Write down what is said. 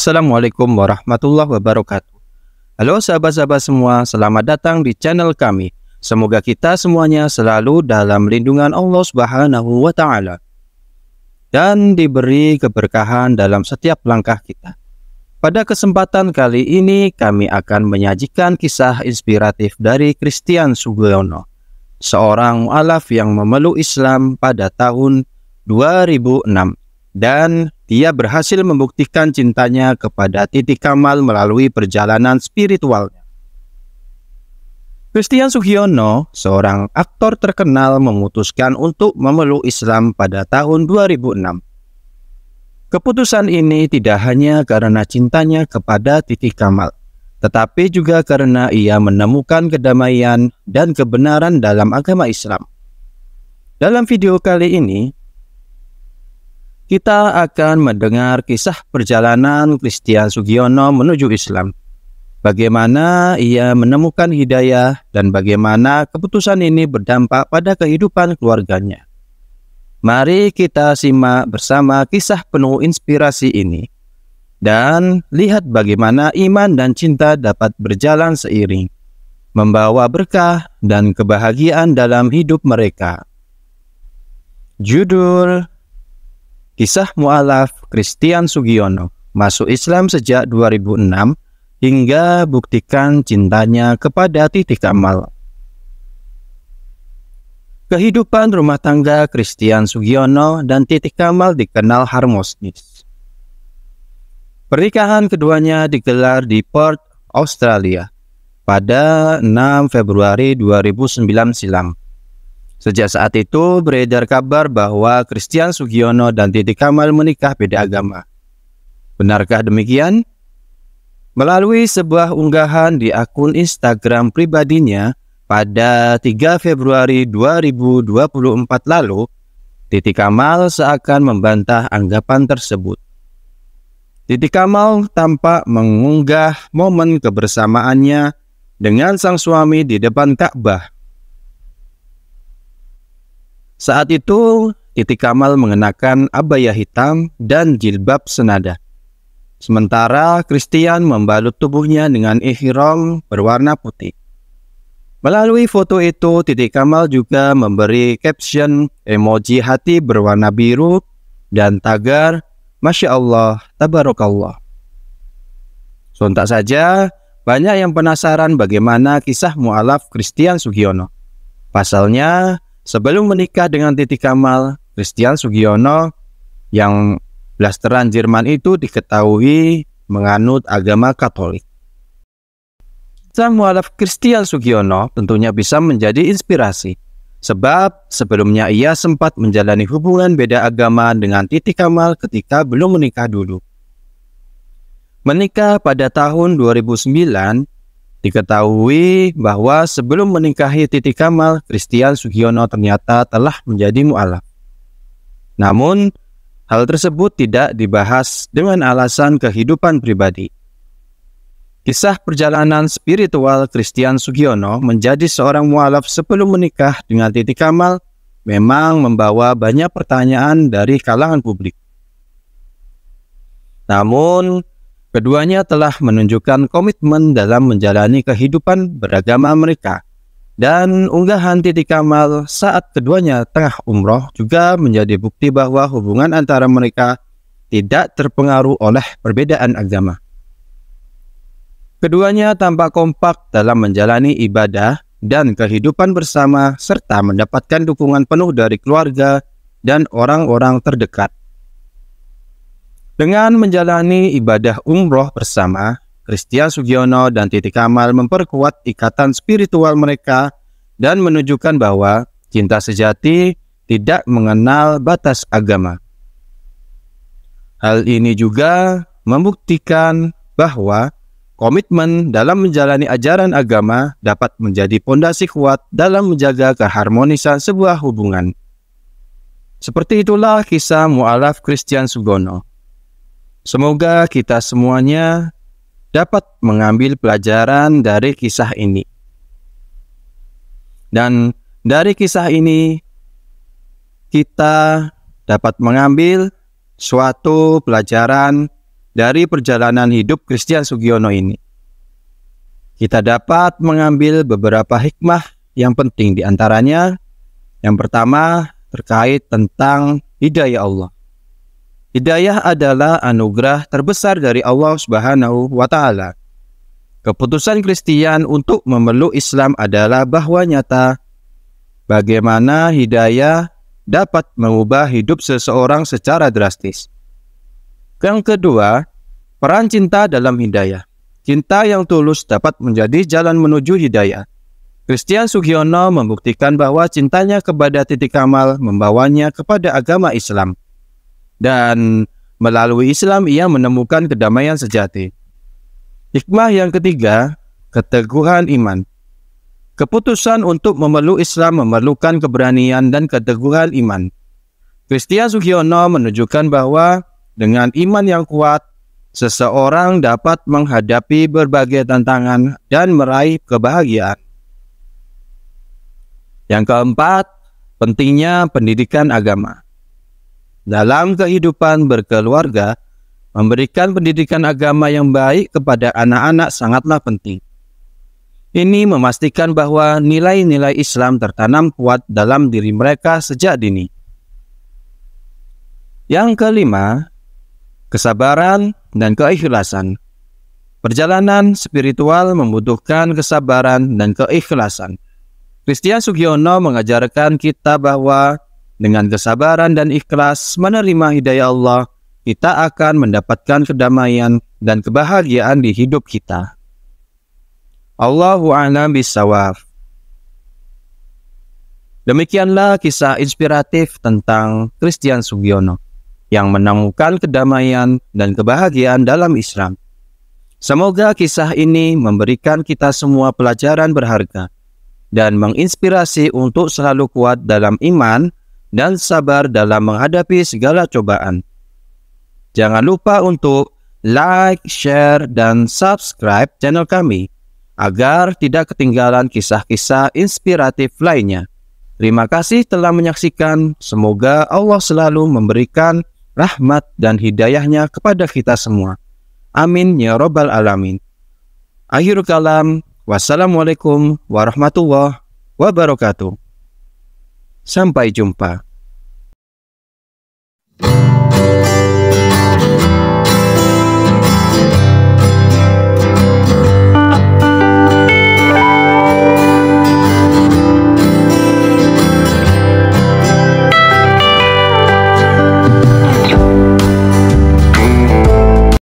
Assalamualaikum warahmatullahi wabarakatuh. Halo sahabat-sahabat semua, selamat datang di channel kami. Semoga kita semuanya selalu dalam lindungan Allah Subhanahu wa taala dan diberi keberkahan dalam setiap langkah kita. Pada kesempatan kali ini kami akan menyajikan kisah inspiratif dari Christian Sugiono, seorang mualaf yang memeluk Islam pada tahun 2006 dan dia berhasil membuktikan cintanya kepada titik kamal melalui perjalanan spiritualnya. Christian Sugiono, seorang aktor terkenal memutuskan untuk memeluk Islam pada tahun 2006. Keputusan ini tidak hanya karena cintanya kepada titik kamal, tetapi juga karena ia menemukan kedamaian dan kebenaran dalam agama Islam. Dalam video kali ini, kita akan mendengar kisah perjalanan Christian Sugiono menuju Islam. Bagaimana ia menemukan hidayah dan bagaimana keputusan ini berdampak pada kehidupan keluarganya. Mari kita simak bersama kisah penuh inspirasi ini. Dan lihat bagaimana iman dan cinta dapat berjalan seiring, membawa berkah dan kebahagiaan dalam hidup mereka. Judul Kisah mualaf Christian Sugiono masuk Islam sejak 2006 hingga buktikan cintanya kepada titik Kamal Kehidupan rumah tangga Christian Sugiono dan Titik Kamal dikenal harmonis. Pernikahan keduanya digelar di Perth, Australia pada 6 Februari 2009 silam. Sejak saat itu beredar kabar bahwa Christian Sugiono dan Titik Kamal menikah beda agama. Benarkah demikian? Melalui sebuah unggahan di akun Instagram pribadinya pada 3 Februari 2024 lalu, Titik Kamal seakan membantah anggapan tersebut. Titik Kamal tampak mengunggah momen kebersamaannya dengan sang suami di depan Ka'bah saat itu, Titi Kamal mengenakan abaya hitam dan jilbab senada. Sementara Christian membalut tubuhnya dengan ihrom berwarna putih. Melalui foto itu, Titi Kamal juga memberi caption emoji hati berwarna biru dan tagar Masya Allah, tabarokallah. Sontak saja, banyak yang penasaran bagaimana kisah mu'alaf Christian Sugiono. Pasalnya, Sebelum menikah dengan Titi Kamal, Christian Sugiono yang blasteran Jerman itu diketahui menganut agama Katolik. Sang mualaf Christian Sugiono tentunya bisa menjadi inspirasi. Sebab sebelumnya ia sempat menjalani hubungan beda agama dengan Titi Kamal ketika belum menikah dulu. Menikah pada tahun 2009, Diketahui bahwa sebelum menikahi Titi Kamal, Christian Sugiono ternyata telah menjadi mu'alaf. Namun, hal tersebut tidak dibahas dengan alasan kehidupan pribadi. Kisah perjalanan spiritual Christian Sugiono menjadi seorang mu'alaf sebelum menikah dengan Titi Kamal memang membawa banyak pertanyaan dari kalangan publik. Namun, Keduanya telah menunjukkan komitmen dalam menjalani kehidupan beragama mereka. Dan unggahan titik Kamal saat keduanya tengah umroh juga menjadi bukti bahwa hubungan antara mereka tidak terpengaruh oleh perbedaan agama. Keduanya tampak kompak dalam menjalani ibadah dan kehidupan bersama serta mendapatkan dukungan penuh dari keluarga dan orang-orang terdekat. Dengan menjalani ibadah umroh bersama, Christian Sugiono dan Titik Kamal memperkuat ikatan spiritual mereka dan menunjukkan bahwa cinta sejati tidak mengenal batas agama. Hal ini juga membuktikan bahwa komitmen dalam menjalani ajaran agama dapat menjadi pondasi kuat dalam menjaga keharmonisan sebuah hubungan. Seperti itulah kisah mualaf Christian Sugiono. Semoga kita semuanya dapat mengambil pelajaran dari kisah ini. Dan dari kisah ini kita dapat mengambil suatu pelajaran dari perjalanan hidup Christian Sugiono ini. Kita dapat mengambil beberapa hikmah yang penting di antaranya yang pertama terkait tentang hidayah Allah. Hidayah adalah anugerah terbesar dari Allah Subhanahu wa taala. Keputusan Kristian untuk memeluk Islam adalah bahwa nyata bagaimana hidayah dapat mengubah hidup seseorang secara drastis. Yang kedua, peran cinta dalam hidayah. Cinta yang tulus dapat menjadi jalan menuju hidayah. Christian Sugiono membuktikan bahwa cintanya kepada titik amal membawanya kepada agama Islam dan melalui Islam ia menemukan kedamaian sejati. Hikmah yang ketiga, keteguhan iman. Keputusan untuk memeluk Islam memerlukan keberanian dan keteguhan iman. Christian Sugiono menunjukkan bahwa dengan iman yang kuat, seseorang dapat menghadapi berbagai tantangan dan meraih kebahagiaan. Yang keempat, pentingnya pendidikan agama dalam kehidupan berkeluarga, memberikan pendidikan agama yang baik kepada anak-anak sangatlah penting. Ini memastikan bahwa nilai-nilai Islam tertanam kuat dalam diri mereka sejak dini. Yang kelima, kesabaran dan keikhlasan. Perjalanan spiritual membutuhkan kesabaran dan keikhlasan. Christian Sugiono mengajarkan kita bahwa dengan kesabaran dan ikhlas menerima hidayah Allah, kita akan mendapatkan kedamaian dan kebahagiaan di hidup kita. Allahu a'lam bisawab. Demikianlah kisah inspiratif tentang Christian Sugiono yang menemukan kedamaian dan kebahagiaan dalam Islam. Semoga kisah ini memberikan kita semua pelajaran berharga dan menginspirasi untuk selalu kuat dalam iman dan sabar dalam menghadapi segala cobaan. Jangan lupa untuk like, share, dan subscribe channel kami agar tidak ketinggalan kisah-kisah inspiratif lainnya. Terima kasih telah menyaksikan. Semoga Allah selalu memberikan rahmat dan hidayahnya kepada kita semua. Amin ya robbal alamin. Akhir kalam, wassalamualaikum warahmatullahi wabarakatuh. Sampai jumpa.